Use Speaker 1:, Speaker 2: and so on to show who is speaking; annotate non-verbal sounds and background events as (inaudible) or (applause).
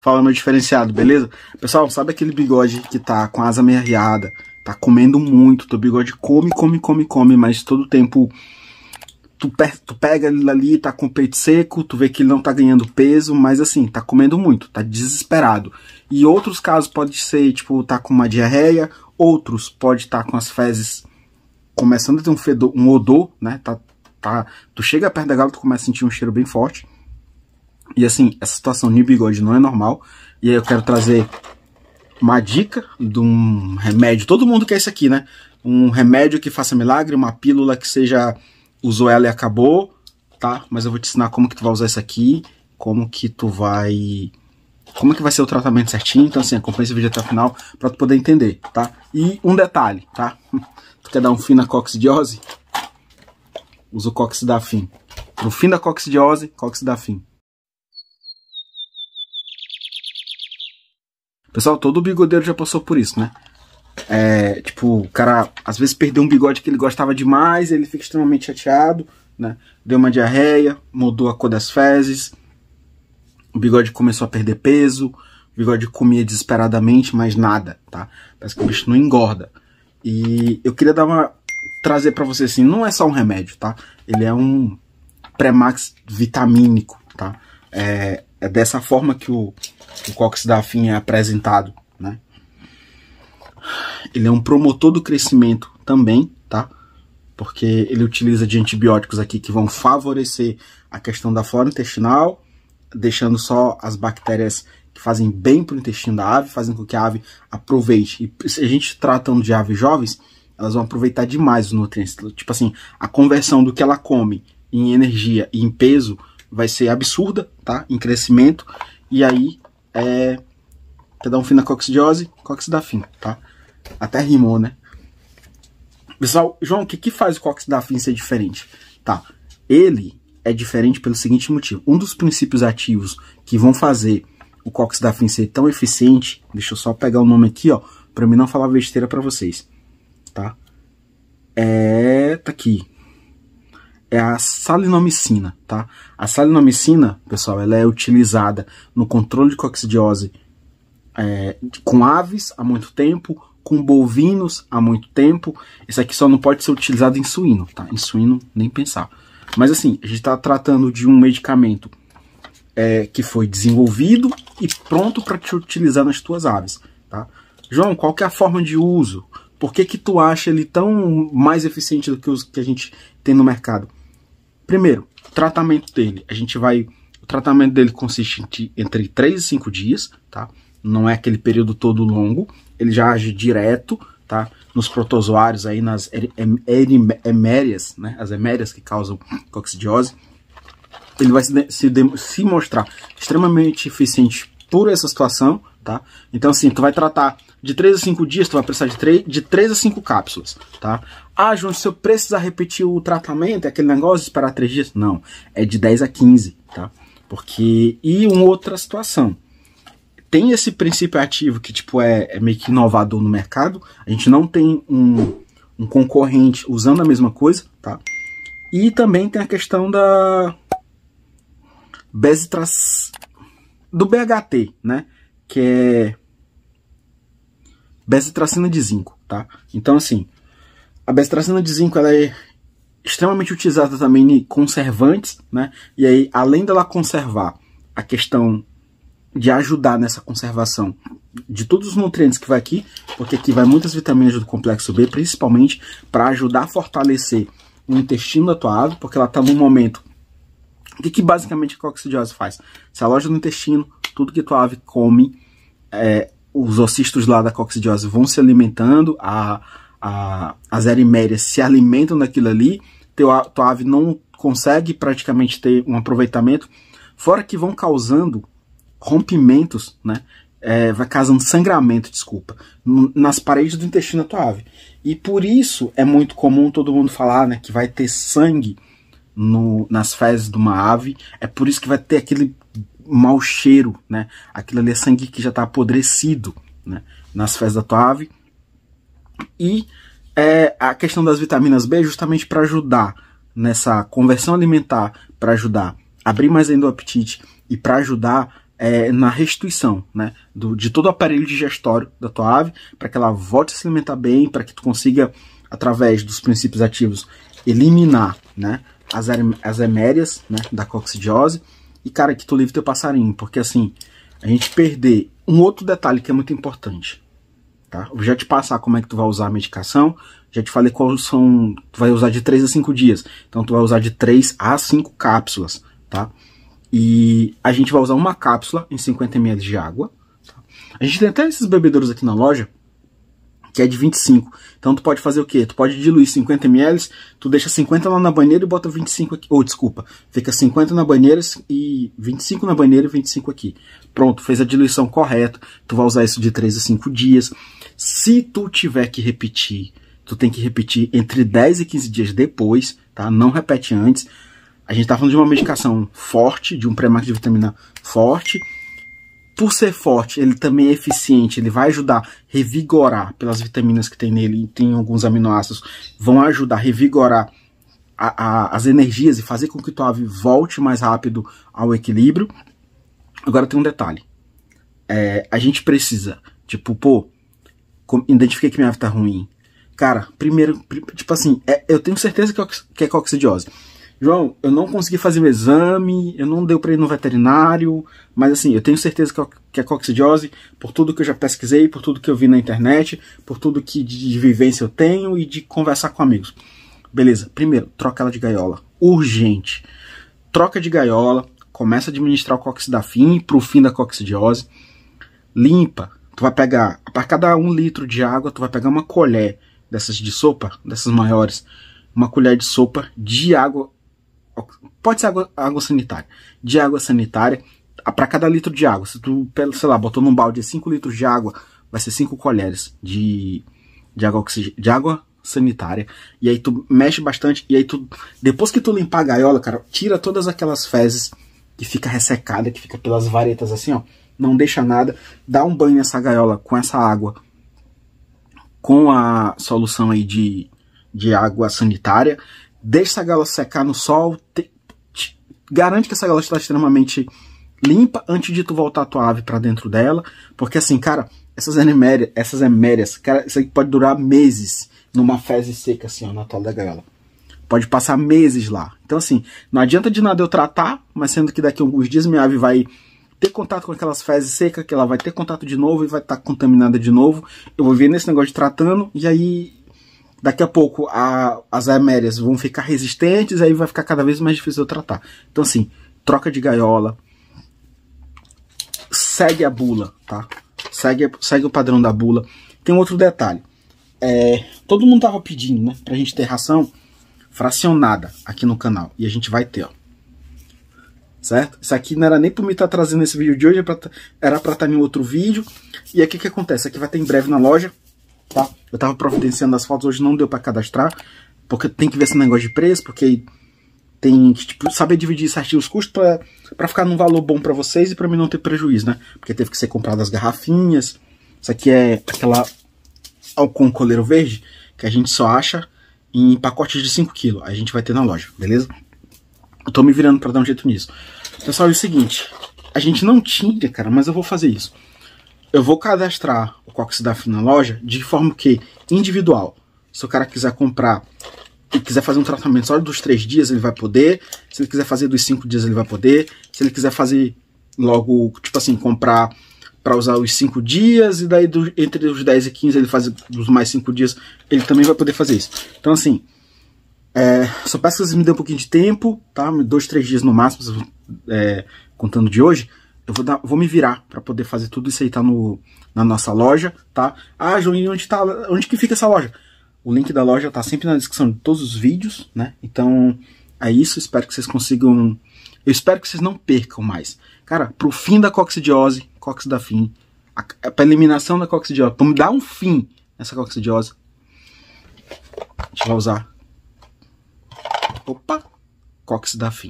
Speaker 1: Fala meu diferenciado, beleza? Pessoal, sabe aquele bigode que tá com asa meio Tá comendo muito, teu bigode come, come, come, come, mas todo tempo tu, pe tu pega ele ali, tá com o peito seco, tu vê que ele não tá ganhando peso, mas assim, tá comendo muito, tá desesperado. E outros casos pode ser, tipo, tá com uma diarreia, outros pode estar tá com as fezes começando a ter um, fedor, um odor, né? Tá, tá, tu chega perto da gala, tu começa a sentir um cheiro bem forte e assim, essa situação de bigode não é normal. E aí eu quero trazer uma dica de um remédio. Todo mundo quer isso aqui, né? Um remédio que faça milagre, uma pílula que seja usou ela e acabou, tá? Mas eu vou te ensinar como que tu vai usar isso aqui, como que tu vai como que vai ser o tratamento certinho. Então assim, acompanha esse vídeo até o final para tu poder entender, tá? E um detalhe, tá? (laughs) Tu quer dar um fim na coccidiose? Usa o coxidafim. No fim da coccidiose, coxidafim. Pessoal, todo bigodeiro já passou por isso, né? É, tipo, o cara às vezes perdeu um bigode que ele gostava demais, ele fica extremamente chateado, né? Deu uma diarreia, mudou a cor das fezes, o bigode começou a perder peso, o bigode comia desesperadamente, mas nada, tá? Parece que o bicho não engorda. E eu queria dar uma trazer para você assim, não é só um remédio, tá? Ele é um pré-max vitamínico, tá? É, é dessa forma que o, o Cox Dafin é apresentado, né? Ele é um promotor do crescimento também, tá? Porque ele utiliza de antibióticos aqui que vão favorecer a questão da flora intestinal, deixando só as bactérias que fazem bem para o intestino da ave, fazendo com que a ave aproveite. E se a gente tratando de aves jovens, elas vão aproveitar demais os nutrientes. Tipo assim, a conversão do que ela come em energia e em peso vai ser absurda, tá? Em crescimento. E aí, é... Quer dar um fim na coxidiose? Cox dá fim, tá? Até rimou, né? Pessoal, João, o que, que faz o cox da fim ser diferente? Tá, ele é diferente pelo seguinte motivo. Um dos princípios ativos que vão fazer o cox da fim ser tão eficiente, deixa eu só pegar o nome aqui, ó, para mim não falar besteira para vocês, tá? É, tá aqui, é a salinomicina, tá? A salinomicina, pessoal, ela é utilizada no controle de coccidiose é, com aves há muito tempo, com bovinos há muito tempo. Isso aqui só não pode ser utilizado em suíno, tá? Em suíno, nem pensar. Mas assim, a gente está tratando de um medicamento é, que foi desenvolvido e pronto para te utilizar nas tuas aves, tá? João, qual que é a forma de uso? Por que, que tu acha ele tão mais eficiente do que os que a gente tem no mercado? Primeiro, tratamento dele. A gente vai. O tratamento dele consiste em, entre 3 e 5 dias, tá? Não é aquele período todo longo. Ele já age direto, tá? Nos protozoários aí, nas er, er, né? As hemérias que causam coccidiose. Ele vai se, se, se mostrar extremamente eficiente por essa situação, tá? Então, assim, tu vai tratar de 3 a 5 dias, tu vai precisar de 3, de 3 a 5 cápsulas, tá? Ah, João, se eu precisar repetir o tratamento, é aquele negócio de esperar 3 dias? Não, é de 10 a 15, tá? Porque, e uma outra situação, tem esse princípio ativo que, tipo, é, é meio que inovador no mercado, a gente não tem um, um concorrente usando a mesma coisa, tá? E também tem a questão da besitras, do BHT, né? Que é bestracina de zinco, tá? Então, assim, a bestracina de zinco ela é extremamente utilizada também em conservantes, né? E aí, além dela conservar a questão de ajudar nessa conservação de todos os nutrientes que vai aqui, porque aqui vai muitas vitaminas do complexo B, principalmente para ajudar a fortalecer o intestino da tua ave, porque ela está num momento o que, que basicamente a coccidiose faz? Se aloja no intestino, tudo que tua ave come, é, os ocistos lá da coccidiose vão se alimentando, a, a, as erimérias se alimentam daquilo ali, teu, tua ave não consegue praticamente ter um aproveitamento, fora que vão causando rompimentos, né? É, vai causando sangramento, desculpa, nas paredes do intestino da tua ave. E por isso é muito comum todo mundo falar né, que vai ter sangue no, nas fezes de uma ave. É por isso que vai ter aquele mau cheiro, né? Aquilo ali é sangue que já está apodrecido né? nas fezes da tua ave. E é, a questão das vitaminas B é justamente para ajudar nessa conversão alimentar, para ajudar a abrir mais ainda o apetite e para ajudar é, na restituição né, do, de todo o aparelho digestório da tua ave, para que ela volte a se alimentar bem, para que tu consiga, através dos princípios ativos, eliminar né, as, as emérias, né, da coccidiose. E, cara, que tu livre teu passarinho, porque assim, a gente perder um outro detalhe que é muito importante, tá? Eu já te passar como é que tu vai usar a medicação, já te falei quais são, tu vai usar de 3 a 5 dias. Então tu vai usar de 3 a 5 cápsulas, tá? E a gente vai usar uma cápsula em 50 ml de água. Tá? A gente tem até esses bebedouros aqui na loja, que é de 25. Então tu pode fazer o quê? Tu pode diluir 50 ml, tu deixa 50 lá na banheira e bota 25 aqui. Ou, oh, desculpa, fica 50 na banheira e 25 na banheira e 25 aqui. Pronto, fez a diluição correta. Tu vai usar isso de 3 a 5 dias. Se tu tiver que repetir, tu tem que repetir entre 10 e 15 dias depois, tá? Não repete antes. A gente tá falando de uma medicação forte, de um pré-marco de vitamina forte por ser forte, ele também é eficiente, ele vai ajudar a revigorar pelas vitaminas que tem nele, tem alguns aminoácidos, vão ajudar a revigorar a, a, as energias e fazer com que tua ave volte mais rápido ao equilíbrio. Agora tem um detalhe. É, a gente precisa, tipo, pô, identifiquei que minha ave tá ruim. Cara, primeiro, tipo assim, é, eu tenho certeza que é, que é coccidiose. João, eu não consegui fazer o exame, eu não deu para ir no veterinário, mas assim, eu tenho certeza que é coccidiose por tudo que eu já pesquisei, por tudo que eu vi na internet, por tudo que de, de vivência eu tenho e de conversar com amigos. Beleza, primeiro, troca ela de gaiola, urgente. Troca de gaiola, começa a administrar o coxidafim pro fim da coccidiose, limpa, tu vai pegar, para cada um litro de água, tu vai pegar uma colher dessas de sopa, dessas maiores, uma colher de sopa de água Pode ser água, água sanitária. De água sanitária, para cada litro de água, se tu, sei lá, botou num balde 5 litros de água, vai ser 5 colheres de, de, água de água sanitária. E aí tu mexe bastante. E aí tu. Depois que tu limpar a gaiola, cara, tira todas aquelas fezes que fica ressecada, que fica pelas varetas assim, ó. Não deixa nada. Dá um banho nessa gaiola com essa água. Com a solução aí de, de água sanitária. Deixa a gaiola secar no sol garante que essa gaiola está extremamente limpa antes de tu voltar a tua ave para dentro dela, porque assim, cara, essas enemérias, essas emérias, cara, isso aí pode durar meses numa fezes seca assim, ó, na toalha da gaiola. Pode passar meses lá. Então assim, não adianta de nada eu tratar, mas sendo que daqui a alguns dias minha ave vai ter contato com aquelas fezes secas, que ela vai ter contato de novo e vai estar tá contaminada de novo. Eu vou ver nesse negócio de tratando e aí daqui a pouco a, as amélias vão ficar resistentes, aí vai ficar cada vez mais difícil de tratar. Então, assim, troca de gaiola, segue a bula, tá? Segue, segue o padrão da bula. Tem um outro detalhe. É, todo mundo tava pedindo, né, pra gente ter ração fracionada aqui no canal. E a gente vai ter, ó. Certo? Isso aqui não era nem pra me estar tá trazendo esse vídeo de hoje, é tá, era pra estar tá, em outro vídeo. E aqui o que acontece? Aqui vai ter em breve na loja tá? Eu tava providenciando as fotos, hoje não deu para cadastrar, porque tem que ver esse negócio de preço, porque tem que tipo, saber dividir certinho os custos para ficar num valor bom para vocês e para mim não ter prejuízo, né? Porque teve que ser comprado as garrafinhas. Isso aqui é aquela Alcon coleiro verde que a gente só acha em pacotes de 5 kg. A gente vai ter na loja, beleza? Eu tô me virando para dar um jeito nisso. Pessoal, é o seguinte, a gente não tinha, cara, mas eu vou fazer isso eu vou cadastrar o Coxidaf na loja de forma que individual. Se o cara quiser comprar e quiser fazer um tratamento só dos três dias, ele vai poder. Se ele quiser fazer dos cinco dias, ele vai poder. Se ele quiser fazer logo, tipo assim, comprar para usar os cinco dias, e daí do, entre os 10 e 15 ele faz os mais cinco dias, ele também vai poder fazer isso. Então, assim, é, só peço que vocês me dêem um pouquinho de tempo, tá? Dois, três dias no máximo, é, contando de hoje, eu vou, dar, vou me virar para poder fazer tudo isso aí, tá no, na nossa loja, tá? Ah, Joinha, onde, tá, onde que fica essa loja? O link da loja tá sempre na descrição de todos os vídeos, né? Então, é isso. Espero que vocês consigam... Eu espero que vocês não percam mais. Cara, pro fim da coxidiose, cox da fim, a, a, pra eliminação da coxidiose, pra me dar um fim nessa coxidiose, a gente vai usar... Opa! Cox da fim.